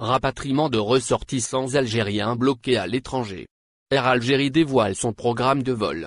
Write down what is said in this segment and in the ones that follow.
Rapatriement de ressortissants algériens bloqués à l'étranger. Air Algérie dévoile son programme de vol.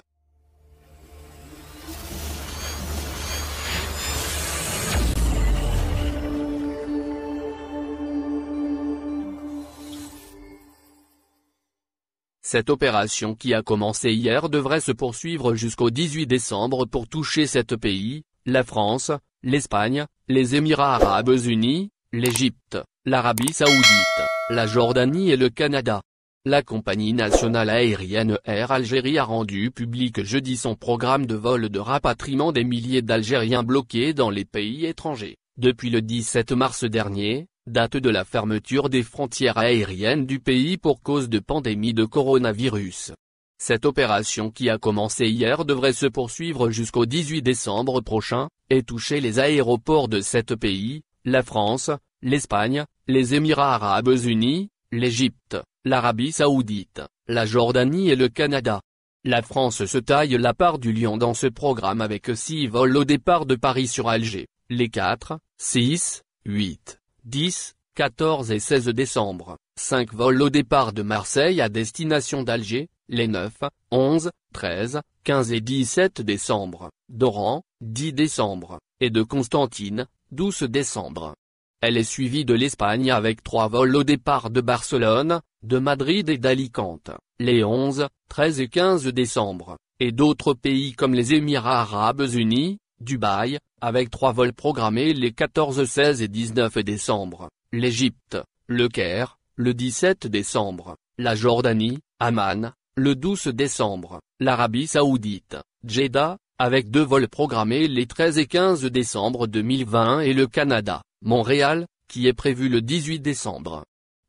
Cette opération qui a commencé hier devrait se poursuivre jusqu'au 18 décembre pour toucher sept pays, la France, l'Espagne, les Émirats Arabes Unis, l'Égypte, l'Arabie Saoudite, la Jordanie et le Canada. La compagnie nationale aérienne Air Algérie a rendu public jeudi son programme de vol de rapatriement des milliers d'Algériens bloqués dans les pays étrangers, depuis le 17 mars dernier, date de la fermeture des frontières aériennes du pays pour cause de pandémie de coronavirus. Cette opération qui a commencé hier devrait se poursuivre jusqu'au 18 décembre prochain, et toucher les aéroports de sept pays, la France, l'Espagne, les Émirats arabes unis, l'Égypte, l'Arabie saoudite, la Jordanie et le Canada. La France se taille la part du lion dans ce programme avec 6 vols au départ de Paris sur Alger, les 4, 6, 8, 10, 14 et 16 décembre, 5 vols au départ de Marseille à destination d'Alger, les 9, 11, 13, 15 et 17 décembre, d'Oran, 10 décembre, et de Constantine, 12 décembre. Elle est suivie de l'Espagne avec trois vols au départ de Barcelone, de Madrid et d'Alicante, les 11, 13 et 15 décembre, et d'autres pays comme les Émirats Arabes Unis, Dubaï, avec trois vols programmés les 14, 16 et 19 décembre, l'Égypte, le Caire, le 17 décembre, la Jordanie, Amman, le 12 décembre, l'Arabie Saoudite, Jeddah, avec deux vols programmés les 13 et 15 décembre 2020 et le Canada. Montréal, qui est prévu le 18 décembre.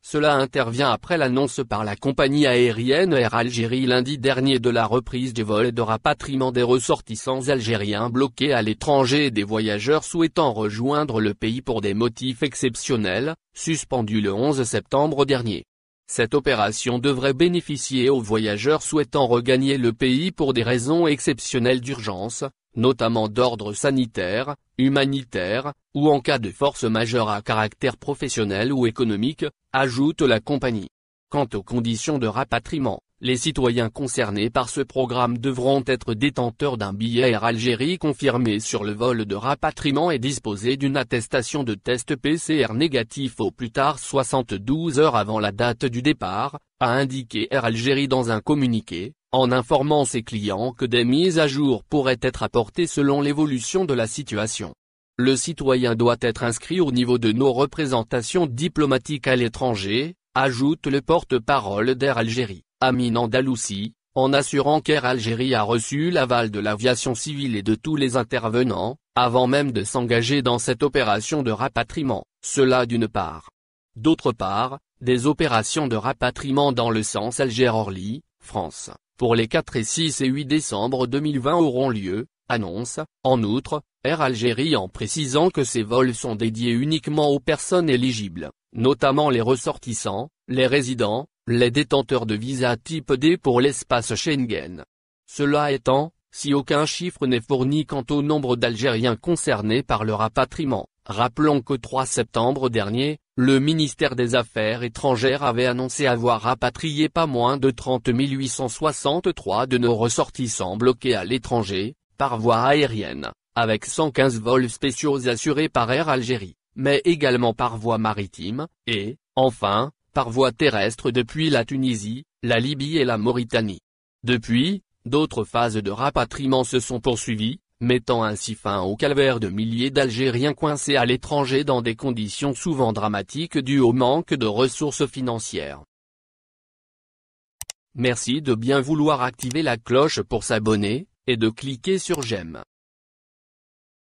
Cela intervient après l'annonce par la compagnie aérienne Air Algérie lundi dernier de la reprise du vol de rapatriement des ressortissants algériens bloqués à l'étranger et des voyageurs souhaitant rejoindre le pays pour des motifs exceptionnels, suspendu le 11 septembre dernier. Cette opération devrait bénéficier aux voyageurs souhaitant regagner le pays pour des raisons exceptionnelles d'urgence, notamment d'ordre sanitaire, humanitaire, ou en cas de force majeure à caractère professionnel ou économique, ajoute la compagnie. Quant aux conditions de rapatriement, les citoyens concernés par ce programme devront être détenteurs d'un billet Air Algérie confirmé sur le vol de rapatriement et disposer d'une attestation de test PCR négatif au plus tard 72 heures avant la date du départ, a indiqué Air Algérie dans un communiqué, en informant ses clients que des mises à jour pourraient être apportées selon l'évolution de la situation. Le citoyen doit être inscrit au niveau de nos représentations diplomatiques à l'étranger, ajoute le porte-parole d'Air Algérie, Amin Andaloussi, en assurant qu'Air Algérie a reçu l'aval de l'aviation civile et de tous les intervenants, avant même de s'engager dans cette opération de rapatriement, cela d'une part. D'autre part, des opérations de rapatriement dans le sens Alger-Orly, France, pour les 4 et 6 et 8 décembre 2020 auront lieu, annonce, en outre, Air Algérie en précisant que ces vols sont dédiés uniquement aux personnes éligibles notamment les ressortissants, les résidents, les détenteurs de visa type D pour l'espace Schengen. Cela étant, si aucun chiffre n'est fourni quant au nombre d'Algériens concernés par le rapatriement, rappelons que 3 septembre dernier, le ministère des Affaires étrangères avait annoncé avoir rapatrié pas moins de 30 863 de nos ressortissants bloqués à l'étranger, par voie aérienne, avec 115 vols spéciaux assurés par Air Algérie mais également par voie maritime, et, enfin, par voie terrestre depuis la Tunisie, la Libye et la Mauritanie. Depuis, d'autres phases de rapatriement se sont poursuivies, mettant ainsi fin au calvaire de milliers d'Algériens coincés à l'étranger dans des conditions souvent dramatiques dues au manque de ressources financières. Merci de bien vouloir activer la cloche pour s'abonner, et de cliquer sur j'aime.